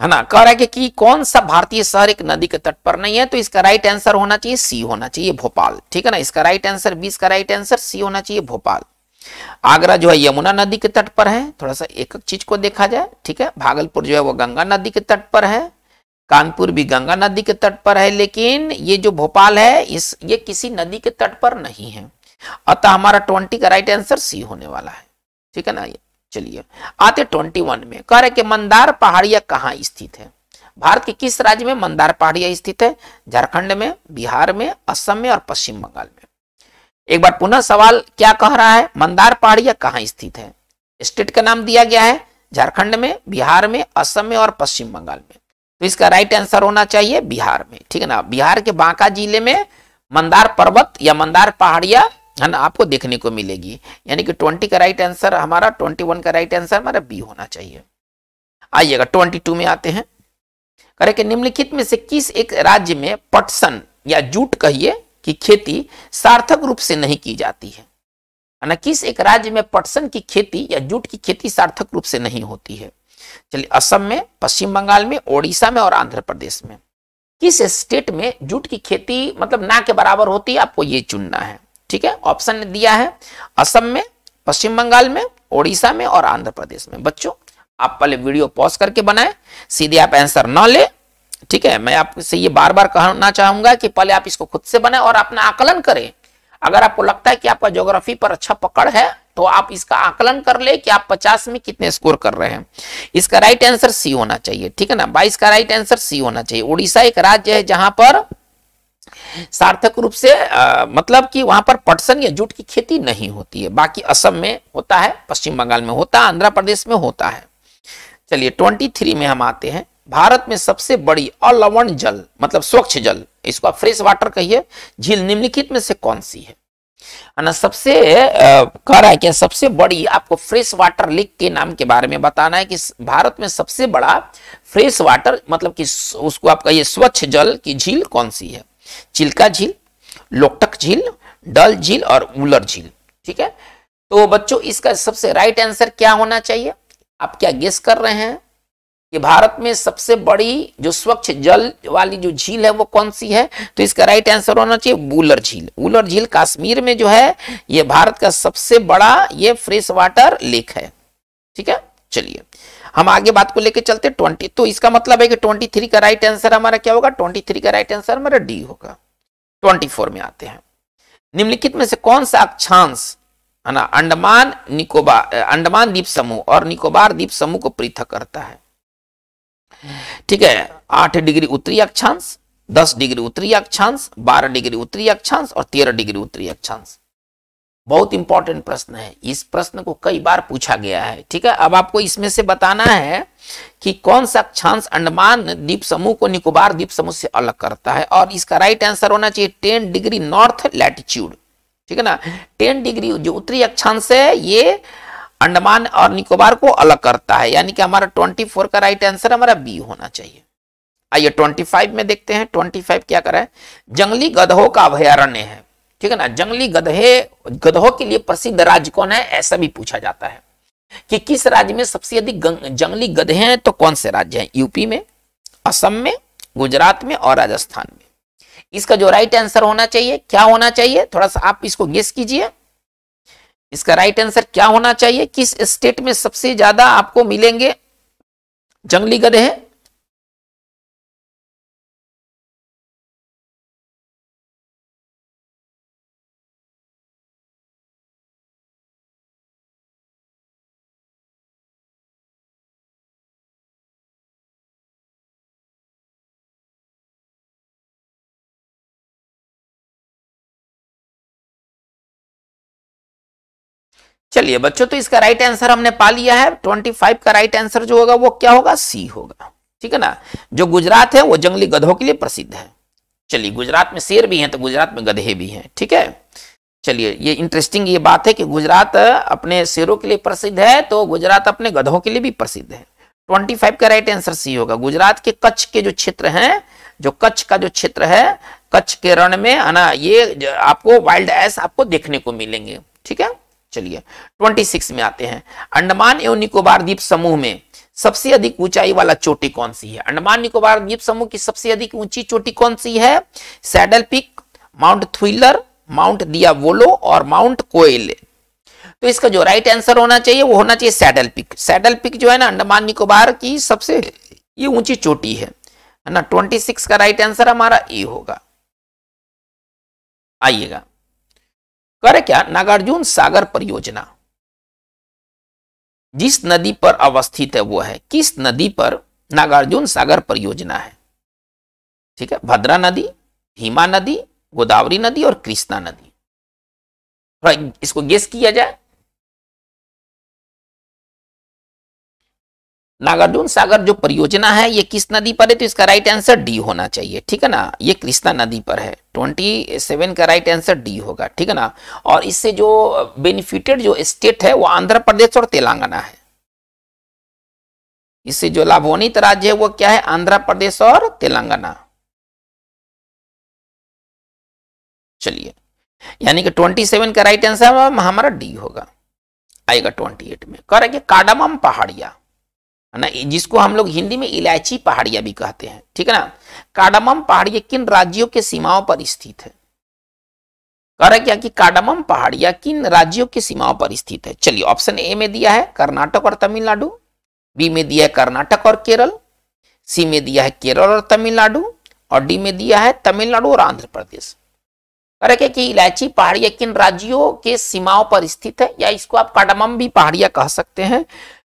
है ना कह रहा है कि, कौन सा भारतीय शहर एक नदी के तट पर नहीं है तो इसका राइट आंसर होना चाहिए सी होना चाहिए भोपाल ठीक है ना इसका राइट आंसर बीस का राइट आंसर सी होना चाहिए भोपाल आगरा जो है यमुना नदी के तट पर है थोड़ा सा एक चीज को देखा जाए ठीक है भागलपुर जो है वो गंगा नदी के तट पर है कानपुर भी गंगा नदी के तट पर है लेकिन ये जो भोपाल है इस ये किसी नदी के तट पर नहीं है अतः हमारा ट्वेंटी का राइट आंसर सी होने वाला है ठीक है ना ये चलिए आते ट्वेंटी वन में कह रहे कि मंदार पहाड़िया कहाँ स्थित है भारत के किस राज्य में मंदार पहाड़िया स्थित है झारखंड में बिहार में असम में और पश्चिम बंगाल में एक बार पुनः सवाल क्या कह रहा है मंदार पहाड़िया कहाँ स्थित है स्टेट का नाम दिया गया है झारखंड में बिहार में असम में और पश्चिम बंगाल में तो इसका राइट आंसर होना चाहिए बिहार में ठीक है ना बिहार के बांका जिले में मंदार पर्वत या मंदार पहाड़िया है ना आपको देखने को मिलेगी यानी कि ट्वेंटी का राइट आंसर हमारा ट्वेंटी वन का राइट आंसर हमारा बी होना चाहिए आइएगा ट्वेंटी टू में आते हैं कि निम्नलिखित में से किस एक राज्य में पटसन या जूट कहिए की खेती सार्थक रूप से नहीं की जाती है ना किस एक राज्य में पटसन की खेती या जूट की खेती सार्थक रूप से नहीं होती है चलिए असम में पश्चिम बंगाल में ओडिशा में और आंध्र प्रदेश में किस स्टेट में जूट की खेती मतलब ना के बराबर होती है आपको ये चुनना है ठीक है ऑप्शन दिया है असम में पश्चिम बंगाल में ओडिशा में और आंध्र प्रदेश में बच्चों आप पहले वीडियो पॉज करके बनाए सीधे आप आंसर ना ले ठीक है मैं आपसे ये बार बार कहना चाहूंगा कि पहले आप इसको खुद से बनाए और अपना आकलन करें अगर आपको लगता है कि आपका ज्योग्राफी पर अच्छा पकड़ है तो आप इसका आकलन कर ले कि आप 50 में कितने स्कोर कर रहे हैं इसका राइट आंसर सी होना चाहिए ठीक है ना बाईस का राइट आंसर सी होना चाहिए उड़ीसा एक राज्य है जहां पर सार्थक रूप से आ, मतलब कि वहां पर पटसन या जूट की खेती नहीं होती है बाकी असम में होता है पश्चिम बंगाल में होता है आंध्र प्रदेश में होता है चलिए 23 में हम आते हैं भारत में सबसे बड़ी अलवण जल मतलब स्वच्छ जल इसको आप फ्रेश वाटर कहिए झील निम्नलिखित में से कौन सी है है सबसे कह रहा है कि सबसे बड़ी आपको फ्रेश वाटर लीक के नाम के बारे में बताना है कि भारत में सबसे बड़ा फ्रेश वाटर मतलब कि उसको आपका ये स्वच्छ जल की झील कौन सी है चिल्का झील लोकटक झील डल झील और उलर झील ठीक है तो बच्चों इसका सबसे राइट आंसर क्या होना चाहिए आप क्या गेस कर रहे हैं कि भारत में सबसे बड़ी जो स्वच्छ जल वाली जो झील है वो कौन सी है तो इसका राइट आंसर होना चाहिए बुलर झील बुलर झील कश्मीर में जो है ये भारत का सबसे बड़ा ये फ्रेश वाटर लेक है ठीक है चलिए हम आगे बात को लेके चलते ट्वेंटी तो इसका मतलब है कि ट्वेंटी थ्री का राइट आंसर हमारा क्या होगा ट्वेंटी थ्री का राइट आंसर हमारा डी होगा ट्वेंटी फोर में आते हैं निम्नलिखित में से कौन सा अक्षांश है ना अंडमान निकोबार अंडमान द्वीप समूह और निकोबार द्वीप समूह को पृथक करता है ठीक है आठ डिग्री उत्तरी अक्षांश दस डिग्री उत्तरी अक्षांश बारह डिग्री उत्तरी अक्षांश और तेरह डिग्री उत्तरी अक्षांश बहुत इंपॉर्टेंट प्रश्न है इस प्रश्न को कई बार पूछा गया है ठीक है अब आपको इसमें से बताना है कि कौन सा अक्षांश अंडमान द्वीप समूह को निकोबार द्वीप समूह से अलग करता है और इसका राइट आंसर होना चाहिए टेन डिग्री नॉर्थ लैटिट्यूड ठीक है ना टेन डिग्री जो उत्तरी अक्षांश है ये अंडमान और निकोबार को अलग करता है यानी कि हमारा 24 का राइट आंसर हमारा बी होना चाहिए आइए 25 में देखते हैं 25 क्या करें जंगली गधों का अभयारण्य है ठीक है ना जंगली गधे गधों के लिए प्रसिद्ध राज्य कौन है ऐसा भी पूछा जाता है कि किस राज्य में सबसे अधिक जंगली गधे हैं तो कौन से राज्य हैं यूपी में असम में गुजरात में और राजस्थान में इसका जो राइट आंसर होना चाहिए क्या होना चाहिए थोड़ा सा आप इसको गेस कीजिए इसका राइट आंसर क्या होना चाहिए किस स्टेट में सबसे ज्यादा आपको मिलेंगे जंगली गधे हैं चलिए बच्चों तो इसका राइट आंसर हमने पा लिया है 25 का राइट आंसर जो होगा वो क्या होगा सी होगा ठीक है ना जो गुजरात है वो जंगली गधों के लिए प्रसिद्ध है चलिए गुजरात में शेर भी हैं तो गुजरात में गधे भी हैं ठीक है चलिए ये इंटरेस्टिंग ये बात है कि गुजरात अपने शेरों के लिए प्रसिद्ध है तो गुजरात अपने गधों के लिए भी प्रसिद्ध है फाइव का राइट आंसर सी होगा गुजरात के कच्छ के जो क्षेत्र है जो कच्छ का जो क्षेत्र है कच्छ के रण में है ना ये आपको वाइल्ड एस आपको देखने को मिलेंगे ठीक है चलिए 26 में आते हैं अंडमान एवं निकोबार द्वीप समूह में सबसे अधिक ऊंचाई वाला चोटी कौन सी है अंडमान निकोबार द्वीप समूह की सबसे अधिक ऊंची चोटी कौन सी है Saddle Peak Mount Thuillier Mount Diavolo और माउंट कोयले तो इसका जो राइट आंसर होना चाहिए वो होना चाहिए सैडल पिक सैडल पिक जो है ना अंडमान निकोबार की सबसे ये ऊंची चोटी है ना 26 का राइट आंसर हमारा ए होगा आइएगा करे क्या नागार्जुन सागर परियोजना जिस नदी पर अवस्थित है वो है किस नदी पर नागार्जुन सागर परियोजना है ठीक है भद्रा नदी हिमा नदी गोदावरी नदी और कृष्णा नदी थोड़ा इसको गेस किया जाए नागार्जुन सागर जो परियोजना है ये किस नदी पर है तो इसका राइट आंसर डी होना चाहिए ठीक है ना ये कृष्णा नदी पर है ट्वेंटी सेवन का राइट आंसर डी होगा ठीक है ना और इससे जो बेनिफिटेड जो स्टेट है वो आंध्र प्रदेश और तेलंगाना है इससे जो लाभान्वित राज्य है वो क्या है आंध्र प्रदेश और तेलंगाना चलिए यानी कि ट्वेंटी सेवन का राइट आंसर हमारा डी होगा आएगा ट्वेंटी एट में करेंगे काडमम पहाड़िया है ना जिसको हम लोग हिंदी में इलायची पहाड़िया भी कहते हैं ठीक है ना कार्डमम पहाड़िया किन राज्यों के सीमाओं पर स्थित है कह क्या कि कार्डमम पहाड़िया किन राज्यों की सीमाओं पर स्थित है चलिए ऑप्शन ए में दिया है कर्नाटक और तमिलनाडु बी में दिया है कर्नाटक और केरल सी में दिया है केरल और तमिलनाडु और डी में दिया है तमिलनाडु और आंध्र प्रदेश कह क्या कि इलायची पहाड़िया किन राज्यों के सीमाओं पर स्थित है या इसको आप काडमम भी पहाड़िया कह सकते हैं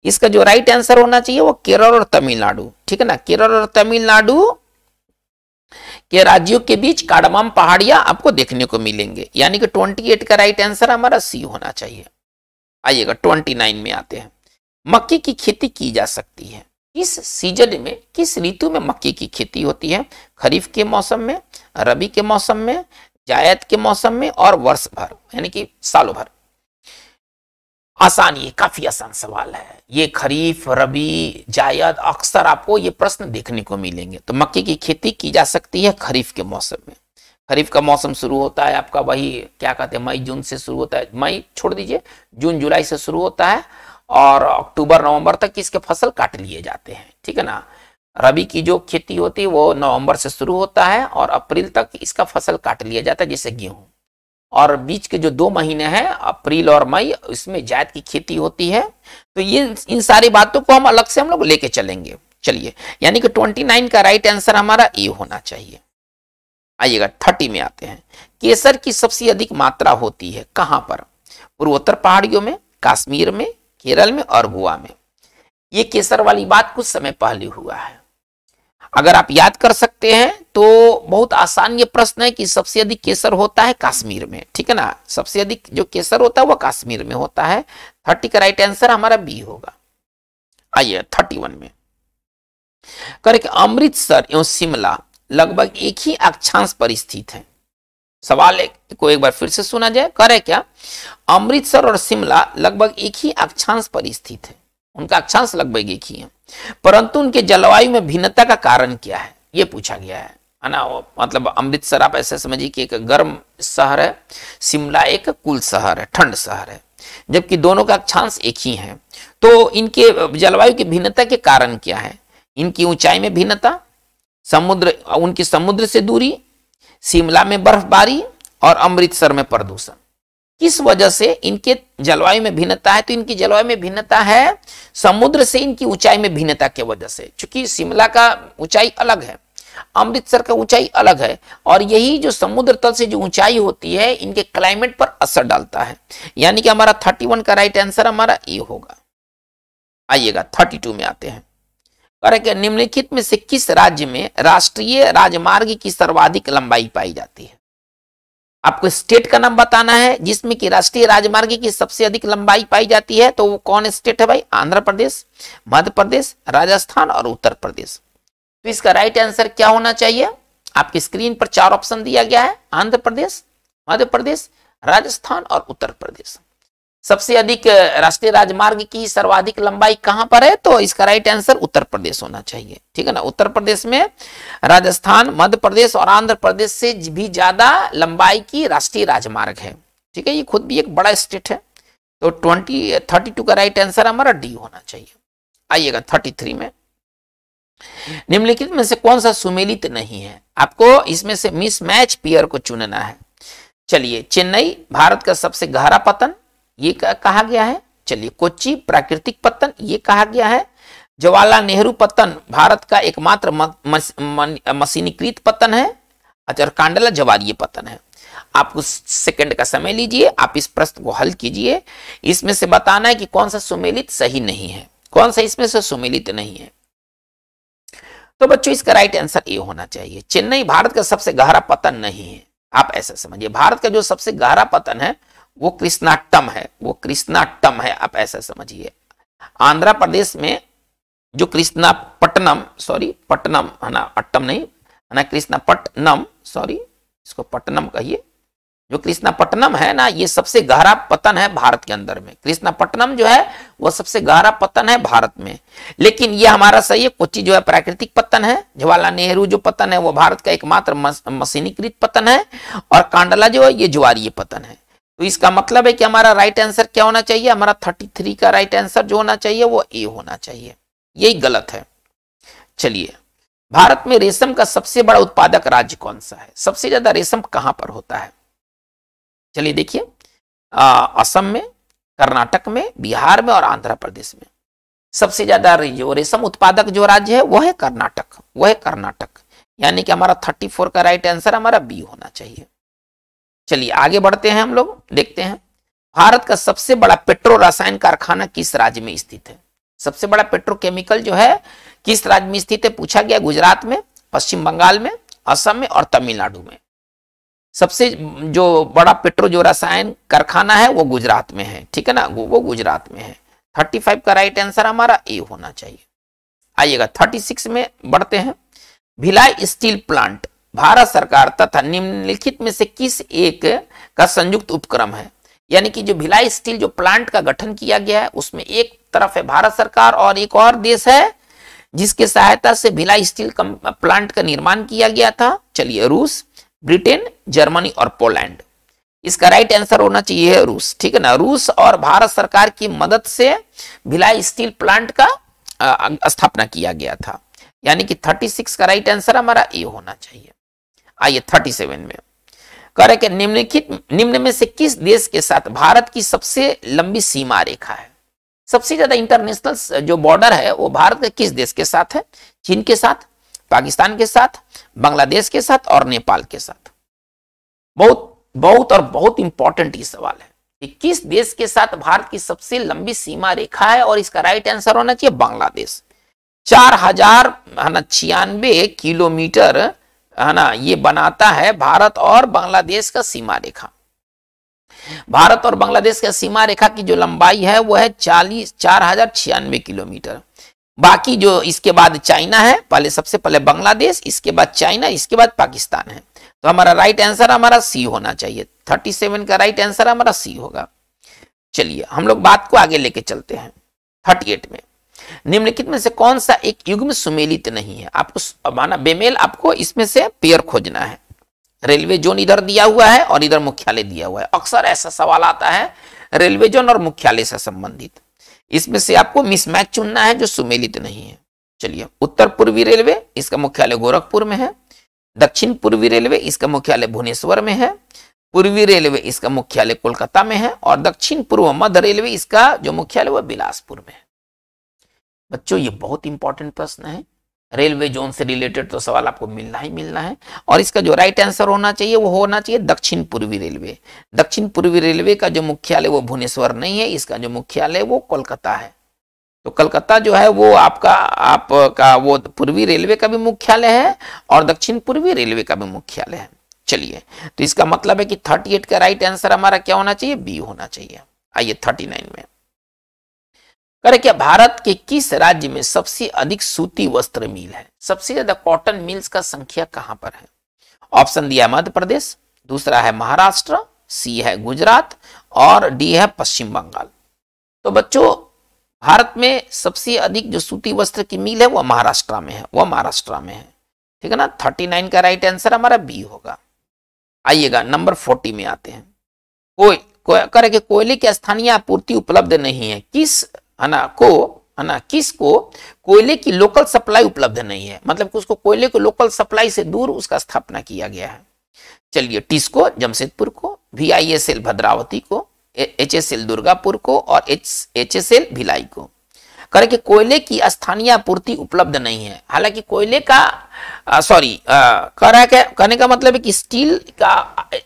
इसका जो राइट आंसर होना चाहिए वो केरल और तमिलनाडु ठीक है ना केरल और तमिलनाडु के राज्यों के बीच काडमाम पहाड़ियां आपको देखने को मिलेंगे यानी कि 28 का राइट आंसर हमारा सी होना चाहिए आइएगा 29 में आते हैं मक्के की खेती की जा सकती है किस सीजन में किस ऋतु में मक्के की खेती होती है खरीफ के मौसम में रबी के मौसम में जायद के मौसम में और वर्ष भर यानी कि सालों भर आसान ये काफी आसान सवाल है ये खरीफ रबी जायद अक्सर आपको ये प्रश्न देखने को मिलेंगे तो मक्के की खेती की जा सकती है खरीफ के मौसम में खरीफ का मौसम शुरू होता है आपका वही क्या कहते हैं मई जून से शुरू होता है मई छोड़ दीजिए जून जुलाई से शुरू होता है और अक्टूबर नवंबर तक इसके फसल काट लिए जाते हैं ठीक है ना रबी की जो खेती होती है वो नवंबर से शुरू होता है और अप्रैल तक इसका फसल काट लिया जाता है जैसे गेहूँ और बीच के जो दो महीने हैं अप्रैल और मई इसमें जायद की खेती होती है तो ये इन सारी बातों को हम अलग से हम लोग लेके चलेंगे चलिए यानी कि 29 का राइट आंसर हमारा ए होना चाहिए आइएगा 30 में आते हैं केसर की सबसे अधिक मात्रा होती है कहाँ पर पूर्वोत्तर पहाड़ियों में कश्मीर में केरल में और गोवा में ये केसर वाली बात कुछ समय पहले हुआ है अगर आप याद कर सकते हैं तो बहुत आसान ये प्रश्न है कि सबसे अधिक केसर होता है कश्मीर में ठीक है ना सबसे अधिक जो केसर होता है वह कश्मीर में होता है थर्टी का राइट आंसर हमारा बी होगा आइए थर्टी वन में करेक्ट अमृतसर एवं शिमला लगभग एक ही अक्षांश पर स्थित है सवाल एक को एक बार फिर से सुना जाए करे क्या अमृतसर और शिमला लगभग एक ही अक्षांश पर स्थित है उनका अक्षांश लगभग एक ही है परंतु उनके जलवायु में भिन्नता का कारण क्या है ये पूछा गया है ना मतलब अमृतसर आप ऐसे समझिए कि एक गर्म शहर है शिमला एक कुल शहर है ठंड शहर है जबकि दोनों का अक्षांश एक ही है तो इनके जलवायु की भिन्नता के कारण क्या है इनकी ऊंचाई में भिन्नता समुद्र उनकी समुद्र से दूरी शिमला में बर्फबारी और अमृतसर में प्रदूषण किस वजह से इनके जलवायु में भिन्नता है तो इनकी जलवायु में भिन्नता है समुद्र से इनकी ऊंचाई में भिन्नता के वजह से चूंकि शिमला का ऊंचाई अलग है अमृतसर का ऊंचाई अलग है और यही जो समुद्र तल से जो ऊंचाई होती है इनके क्लाइमेट पर असर डालता है यानी कि हमारा थर्टी वन का राइट आंसर हमारा ए होगा आइएगा थर्टी टू में आते हैं करेक्ट निम्नलिखित में से किस राज्य में राष्ट्रीय राजमार्ग की सर्वाधिक लंबाई पाई जाती है आपको स्टेट का नाम बताना है जिसमें कि राष्ट्रीय राजमार्ग की सबसे अधिक लंबाई पाई जाती है तो वो कौन स्टेट है भाई आंध्र प्रदेश मध्य प्रदेश राजस्थान और उत्तर प्रदेश तो इसका राइट आंसर क्या होना चाहिए आपकी स्क्रीन पर चार ऑप्शन दिया गया है आंध्र प्रदेश मध्य प्रदेश राजस्थान और उत्तर प्रदेश सबसे अधिक राष्ट्रीय राजमार्ग की सर्वाधिक लंबाई कहां पर है तो इसका राइट आंसर उत्तर प्रदेश होना चाहिए ठीक है ना उत्तर प्रदेश में राजस्थान मध्य प्रदेश और आंध्र प्रदेश से भी ज्यादा लंबाई की राष्ट्रीय राजमार्ग है ठीक है ये खुद भी एक बड़ा स्टेट है तो ट्वेंटी थर्टी टू का राइट आंसर हमारा डी होना चाहिए आइएगा थर्टी थ्री में निम्नलिखित में से कौन सा सुमेलित नहीं है आपको इसमें से मिसमैच पेयर को चुनना है चलिए चेन्नई भारत का सबसे गहरा पतन ये कहा गया है चलिए कोच्चि प्राकृतिक पतन ये कहा गया है जवाहरलाल नेहरू पतन भारत का एकमात्र मशीनीकृत पतन है अचर अच्छा, कांडला जवारीय पतन है आप कुछ सेकंड का समय लीजिए आप इस प्रश्न को हल कीजिए इसमें से बताना है कि कौन सा सुमेलित सही नहीं है कौन सा इसमें से सुमेलित नहीं है तो बच्चों इसका राइट आंसर ए होना चाहिए चेन्नई भारत का सबसे गहरा पतन नहीं है आप ऐसा समझिए भारत का जो सबसे गहरा पतन है वो कृष्णाट्टम है वो कृष्णाट्टम है आप ऐसा समझिए आंध्र प्रदेश में जो कृष्णापट्टनम सॉरी पट्टनम है ना अट्टम नहीं है ना कृष्णापट्टनम सॉरी इसको पट्टनम कहिए जो कृष्णापट्टनम है ना ये सबसे गहरा पतन है भारत के अंदर में कृष्णापट्टनम जो है वो सबसे गहरा पतन है भारत में लेकिन ये हमारा सही है कोची जो है प्राकृतिक पतन है जवाहरलाल नेहरू जो पतन है वो भारत का एकमात्र मशीनीकृत पतन है और कांडला जो है ये ज्वारीय पतन है तो इसका मतलब है कि हमारा राइट आंसर क्या होना चाहिए हमारा थर्टी थ्री का राइट आंसर जो होना चाहिए वो ए होना चाहिए यही गलत है चलिए भारत में रेशम का सबसे बड़ा उत्पादक राज्य कौन सा है सबसे ज्यादा रेशम कहां पर होता है चलिए देखिए असम में कर्नाटक में बिहार में और आंध्र प्रदेश में सबसे ज्यादा जो रेशम उत्पादक जो राज्य है वह है कर्नाटक वह है कर्नाटक यानी कि हमारा थर्टी फोर का राइट आंसर हमारा बी होना चाहिए चलिए आगे बढ़ते हैं हम लोग देखते हैं भारत का सबसे बड़ा पेट्रो रसायन कारखाना किस राज्य में स्थित है सबसे बड़ा पेट्रोकेमिकल जो है किस राज्य में स्थित है पूछा गया गुजरात में पश्चिम बंगाल में असम में और तमिलनाडु में सबसे जो बड़ा पेट्रो जो रसायन कारखाना है वो गुजरात में है ठीक है ना वो गुजरात में है थर्टी फाइव का राइट आंसर हमारा ए होना चाहिए आइएगा थर्टी सिक्स में बढ़ते हैं भिलाई स्टील प्लांट भारत सरकार तथा निम्नलिखित में से किस एक का संयुक्त उपक्रम है यानी कि जो भिलाई स्टील जो प्लांट का गठन किया गया है उसमें एक तरफ है भारत सरकार और एक और देश है जिसके सहायता से भिलाई स्टील प्लांट का निर्माण किया गया था चलिए रूस ब्रिटेन जर्मनी और पोलैंड इसका राइट आंसर होना चाहिए रूस ठीक है ना रूस और भारत सरकार की मदद से भिलाई स्टील प्लांट का स्थापना किया गया था यानी कि 36 का राइट आंसर हमारा ए होना चाहिए आइए 37 में कह रहे कि निम्नलिखित निम्न में से किस देश के साथ भारत की सबसे लंबी सीमा रेखा है सबसे ज्यादा इंटरनेशनल जो बॉर्डर है वो भारत के किस देश के साथ है चीन के साथ पाकिस्तान के साथ बांग्लादेश के साथ और नेपाल के साथ बहुत बहुत और बहुत इंपॉर्टेंट ये सवाल है कि किस देश के साथ भारत की सबसे लंबी सीमा रेखा है और इसका राइट आंसर होना चाहिए बांग्लादेश चार हजार छियानवे किलोमीटर है ना ये बनाता है भारत और बांग्लादेश का सीमा रेखा भारत और बांग्लादेश का सीमा रेखा की जो लंबाई है वह है चालीस चार हजार छियानवे किलोमीटर बाकी जो इसके बाद चाइना है पहले सबसे पहले बांग्लादेश इसके बाद चाइना इसके बाद पाकिस्तान है तो हमारा राइट आंसर हमारा सी होना चाहिए थर्टी सेवन का राइट आंसर हमारा सी होगा चलिए हम लोग बात को आगे लेके चलते हैं थर्टी एट में निम्नलिखित में से कौन सा एक युग्म सुमेलित नहीं है आपको माना बेमेल आपको इसमें से पेयर खोजना है रेलवे जोन इधर दिया हुआ है और इधर मुख्यालय दिया हुआ है अक्सर ऐसा सवाल आता है रेलवे जोन और मुख्यालय से संबंधित इसमें से आपको मिसमैच चुनना है जो सुमेलित नहीं है चलिए उत्तर पूर्वी रेलवे इसका मुख्यालय गोरखपुर में है दक्षिण पूर्वी रेलवे इसका मुख्यालय भुवनेश्वर में है पूर्वी रेलवे इसका मुख्यालय कोलकाता में है और दक्षिण पूर्व मध्य रेलवे इसका जो मुख्यालय वह बिलासपुर में है बच्चों ये बहुत इंपॉर्टेंट प्रश्न है रेलवे जोन से रिलेटेड तो सवाल आपको मिलना ही मिलना है और इसका जो राइट आंसर होना चाहिए वो होना चाहिए दक्षिण पूर्वी रेलवे दक्षिण पूर्वी रेलवे का जो मुख्यालय वो भुवनेश्वर नहीं है इसका जो मुख्यालय वो कोलकाता है तो कलकत्ता जो है वो आपका आपका वो पूर्वी रेलवे का भी मुख्यालय है और दक्षिण पूर्वी रेलवे का भी मुख्यालय है चलिए तो इसका मतलब है कि 38 का राइट आंसर हमारा क्या होना चाहिए बी होना चाहिए आइए 39 में करे क्या भारत के किस राज्य में सबसे अधिक सूती वस्त्र मिल है सबसे ज्यादा कॉटन मिल्स का संख्या कहां पर है ऑप्शन दिया मध्य प्रदेश दूसरा है महाराष्ट्र सी है गुजरात और डी है पश्चिम बंगाल तो बच्चों भारत में सबसे अधिक जो सूती वस्त्र की मिल है वह महाराष्ट्र में है वह महाराष्ट्र में है ठीक है ना थर्टी नाइन का राइट आंसर हमारा बी होगा आइएगा नंबर फोर्टी में आते हैं कोई करे कोयले की स्थानीय आपूर्ति उपलब्ध नहीं है किस अना को अना किस को कोयले की लोकल सप्लाई उपलब्ध नहीं है मतलब कि उसको कोयले को लोकल सप्लाई से दूर उसका स्थापना किया गया है चलिए टिस्को जमशेदपुर को V I S L Bhadravati को एच एस एल दुर्गापुर को और एच एस एल भिलाई को करे कि कोयले की स्थानीय आपूर्ति उपलब्ध नहीं है हालांकि कोयले का सॉरी कह रहा है कहने का मतलब है कि स्टील का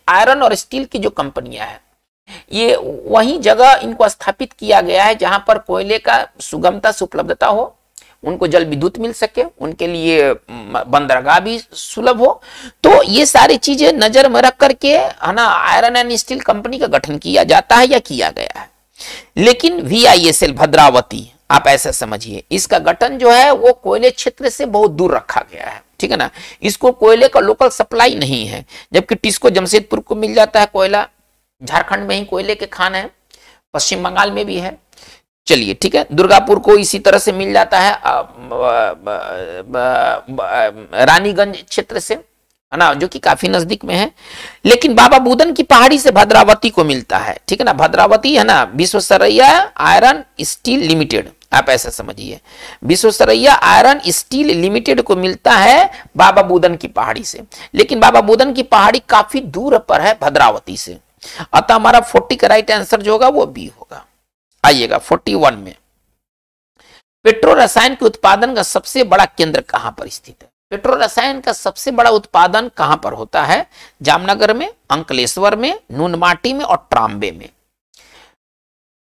आयरन और स्टील की जो कंपनियां हैं ये वही जगह इनको स्थापित किया गया है जहां पर कोयले का सुगमता से उपलब्धता हो उनको जल विद्युत मिल सके उनके लिए बंदरगाह भी सुलभ हो तो ये सारी चीजें नजर में रख करके है ना आयरन एंड स्टील कंपनी का गठन किया जाता है या किया गया है लेकिन V I S L Bhadravati आप ऐसा समझिए इसका गठन जो है वो कोयले क्षेत्र से बहुत दूर रखा गया है ठीक है ना इसको कोयले का लोकल सप्लाई नहीं है जबकि टिस्को जमशेदपुर को मिल जाता है कोयला झारखंड में ही कोयले के खान है पश्चिम बंगाल में भी है चलिए ठीक है दुर्गापुर को इसी तरह से मिल जाता है रानीगंज क्षेत्र से है ना जो कि काफी नजदीक में है लेकिन बाबा बुदन की पहाड़ी से भद्रावती को मिलता है ठीक है ना भद्रावती है ना विश्व सरैया आयरन स्टील लिमिटेड आप ऐसा समझिए विश्व सरैया आयरन स्टील लिमिटेड को मिलता है बाबा बुदन की पहाड़ी से लेकिन बाबा बुदन की पहाड़ी काफी दूर पर है भद्रावती से अतः हमारा फोर्टी का राइट आंसर जो होगा वो बी होगा आइएगा फोर्टी वन में पेट्रो रसायन के उत्पादन का सबसे बड़ा केंद्र कहां पर स्थित है पेट्रो रसायन का सबसे बड़ा उत्पादन कहां पर होता है जामनगर में अंकलेश्वर में नूनमाटी में और ट्राम्बे में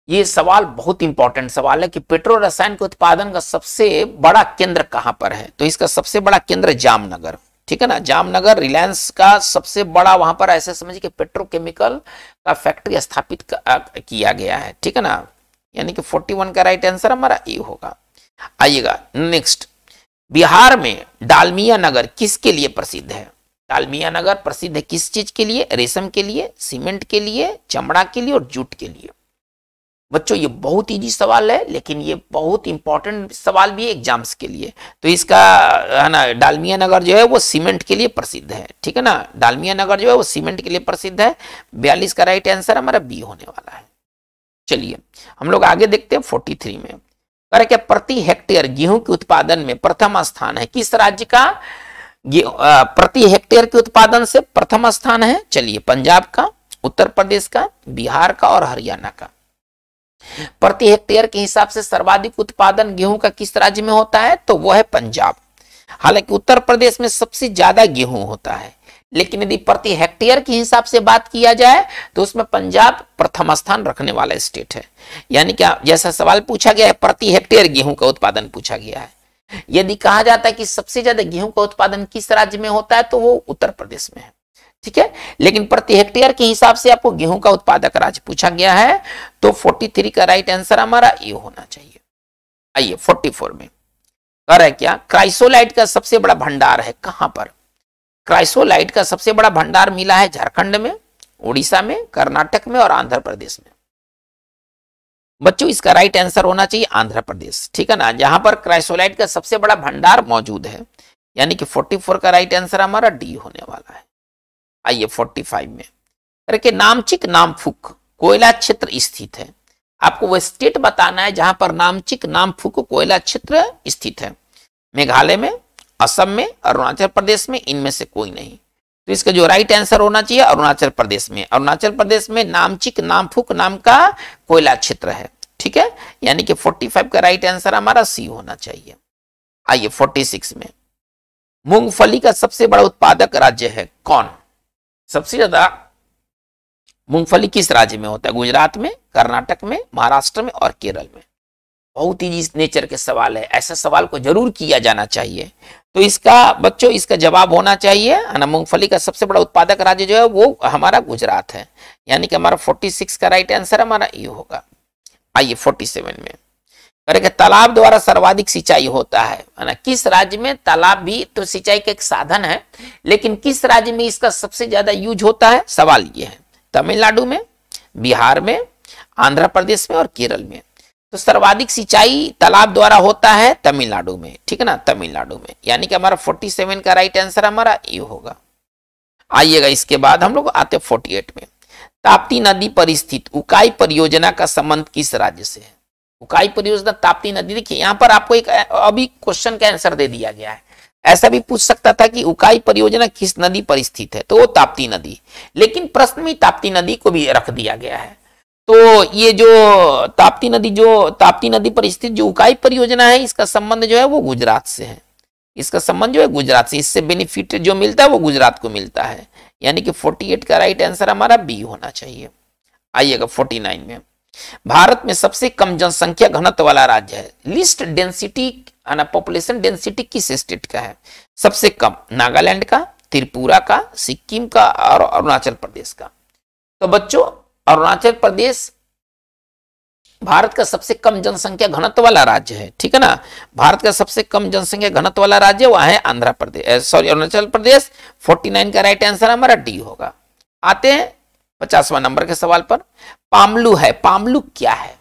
ये सवाल बहुत इंपॉर्टेंट सवाल है कि पेट्रो रसायन के उत्पादन का सबसे बड़ा केंद्र कहां पर है तो इसका सबसे बड़ा केंद्र जामनगर ठीक है ना जामनगर रिलायंस का सबसे बड़ा वहां पर ऐसे समझिए कि पेट्रोकेमिकल का फैक्ट्री स्थापित किया गया है ठीक है ना यानी कि 41 का राइट आंसर हमारा ए होगा आइएगा नेक्स्ट बिहार में डालमिया नगर किसके लिए प्रसिद्ध है डालमिया नगर प्रसिद्ध है किस चीज के लिए रेशम के लिए सीमेंट के लिए चमड़ा के लिए और जूट के लिए बच्चों ये बहुत इजी सवाल है लेकिन ये बहुत इंपॉर्टेंट सवाल भी है एग्जाम्स के लिए तो इसका है ना डालमिया नगर जो है वो सीमेंट के लिए प्रसिद्ध है ठीक है ना डालमिया नगर जो है वो सीमेंट के लिए प्रसिद्ध है बयालीस का राइट आंसर हमारा बी होने वाला है चलिए हम लोग आगे देखते हैं फोर्टी थ्री में कर क्या प्रति हेक्टेयर गेहूं के उत्पादन में प्रथम स्थान है किस राज्य का प्रति हेक्टेयर के उत्पादन से प्रथम स्थान है चलिए पंजाब का उत्तर प्रदेश का बिहार का और हरियाणा का प्रति हेक्टेयर के हिसाब से सर्वाधिक उत्पादन गेहूं का किस राज्य में होता है तो वह है पंजाब हालांकि उत्तर प्रदेश में सबसे ज्यादा गेहूं होता है लेकिन यदि प्रति हेक्टेयर के हिसाब से बात किया जाए तो उसमें पंजाब प्रथम स्थान रखने वाला स्टेट है यानी कि जैसा सवाल पूछा गया है प्रति हेक्टेयर गेहूं का उत्पादन पूछा गया है यदि कहा जाता है कि सबसे ज्यादा गेहूं का उत्पादन किस राज्य में होता है तो वो उत्तर प्रदेश में है ठीक है लेकिन प्रति हेक्टेयर के हिसाब से आपको गेहूं का उत्पादक राज्य पूछा गया है तो 43 का राइट आंसर हमारा ये होना चाहिए आइए 44 में कह रहे क्या क्राइसोलाइट का सबसे बड़ा भंडार है कहां पर क्राइसोलाइट का सबसे बड़ा भंडार मिला है झारखंड में उड़ीसा में कर्नाटक में और आंध्र प्रदेश में बच्चों इसका राइट आंसर होना चाहिए आंध्र प्रदेश ठीक है ना जहां पर क्राइसोलाइट का सबसे बड़ा भंडार मौजूद है यानी कि 44 का राइट आंसर हमारा डी होने वाला है आइए 45 में करके नामचिक नामफुक कोयला क्षेत्र स्थित है आपको वह स्टेट बताना है जहां पर नामचिक नामफुक कोयला क्षेत्र स्थित है मेघालय में असम में अरुणाचल प्रदेश में इनमें से कोई नहीं तो इसका जो राइट आंसर होना चाहिए अरुणाचल प्रदेश में अरुणाचल प्रदेश में नामचिक नामफुक नाम का कोयला क्षेत्र है ठीक है यानी कि 45 का राइट आंसर हमारा सी होना चाहिए आइए 46 में मूंगफली का सबसे बड़ा उत्पादक राज्य है कौन सबसे ज्यादा मूंगफली किस राज्य में होता है गुजरात में कर्नाटक में महाराष्ट्र में और केरल में बहुत ही नेचर के सवाल है ऐसा सवाल को जरूर किया जाना चाहिए तो इसका बच्चों इसका जवाब होना चाहिए है ना मूंगफली का सबसे बड़ा उत्पादक राज्य जो है वो हमारा गुजरात है यानी कि हमारा 46 का राइट आंसर हमारा ये होगा आइए 47 में करेगा तालाब द्वारा सर्वाधिक सिंचाई होता है ना किस राज्य में तालाब भी तो सिंचाई का एक साधन है लेकिन किस राज्य में इसका सबसे ज्यादा यूज होता है सवाल ये है तमिलनाडु में बिहार में आंध्र प्रदेश में और केरल में तो सर्वाधिक सिंचाई तालाब द्वारा होता है तमिलनाडु में ठीक है ना तमिलनाडु में यानी कि हमारा फोर्टी का राइट आंसर हमारा ये होगा आइएगा इसके बाद हम लोग आते एट में ताप्ती नदी पर स्थित उकाई परियोजना का संबंध किस राज्य से है उकाई परियोजना ताप्ती नदी देखिए यहाँ पर आपको एक अभी क्वेश्चन का आंसर दे दिया गया है ऐसा भी पूछ सकता था कि उकाई परियोजना किस नदी पर स्थित है तो वो ताप्ती नदी लेकिन प्रश्न में ताप्ती नदी को भी रख दिया गया है तो ये जो ताप्ती नदी जो ताप्ती नदी पर स्थित जो उकाई परियोजना है इसका संबंध जो है वो गुजरात से है इसका संबंध जो है गुजरात से इससे बेनिफिट जो मिलता है वो गुजरात को मिलता है यानी कि 48 का राइट आंसर हमारा बी होना चाहिए आइएगा 49 में भारत में सबसे कम जनसंख्या घनत्व वाला राज्य है लिस्ट डेंसिटी पॉपुलेशन डेंसिटी किस स्टेट का है सबसे कम नागालैंड का त्रिपुरा का सिक्किम का और अरुणाचल प्रदेश का तो बच्चों अरुणाचल प्रदेश भारत का सबसे कम जनसंख्या घनत्व वाला राज्य है ठीक है ना भारत का सबसे कम जनसंख्या घनत्व वाला राज्य वह है आंध्र प्रदेश सॉरी अरुणाचल प्रदेश 49 का राइट आंसर हमारा डी होगा आते हैं पचासवा नंबर के सवाल पर पामलू है पामलू क्या है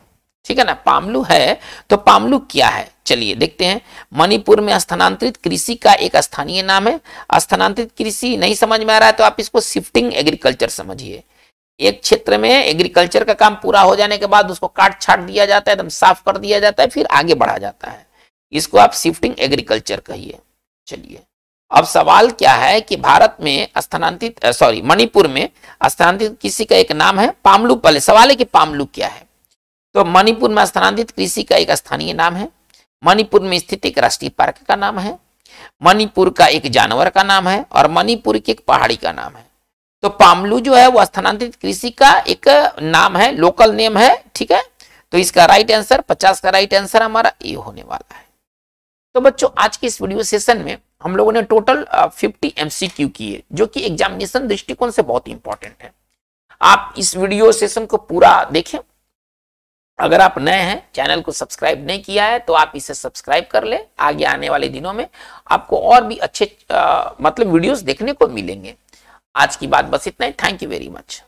ठीक है ना पामलू है तो पामलू क्या है चलिए देखते हैं मणिपुर में स्थानांतरित कृषि का एक स्थानीय नाम है स्थानांतरित कृषि नहीं समझ में आ रहा है तो आप इसको शिफ्टिंग एग्रीकल्चर समझिए एक क्षेत्र में एग्रीकल्चर का काम पूरा हो जाने के बाद उसको काट छाट दिया जाता है एकदम साफ कर दिया जाता है फिर आगे बढ़ा जाता है इसको आप शिफ्टिंग एग्रीकल्चर कहिए चलिए अब सवाल क्या है कि भारत में स्थानांतरित सॉरी मणिपुर में स्थानांतरित कृषि का एक नाम है पामलू पहले सवाल है कि पामलू क्या है तो मणिपुर में स्थानांतरित कृषि का एक स्थानीय नाम है मणिपुर में स्थित एक राष्ट्रीय पार्क का नाम है मणिपुर का एक जानवर का नाम है और मणिपुर की एक पहाड़ी का नाम है तो पामलू जो है वो स्थानांतरित कृषि का एक नाम है लोकल नेम है ठीक है तो इसका राइट आंसर पचास का राइट आंसर हमारा ए होने वाला है तो बच्चों आज के इस वीडियो सेशन में हम लोगों ने total fifty M C Q किए जो कि एग्जामिनेशन दृष्टिकोण से बहुत इंपॉर्टेंट है आप इस वीडियो सेशन को पूरा देखें अगर आप नए हैं चैनल को सब्सक्राइब नहीं किया है तो आप इसे सब्सक्राइब कर ले आगे आने वाले दिनों में आपको और भी अच्छे आ, मतलब वीडियोस देखने को मिलेंगे आज की बात बस इतना ही थैंक यू वेरी मच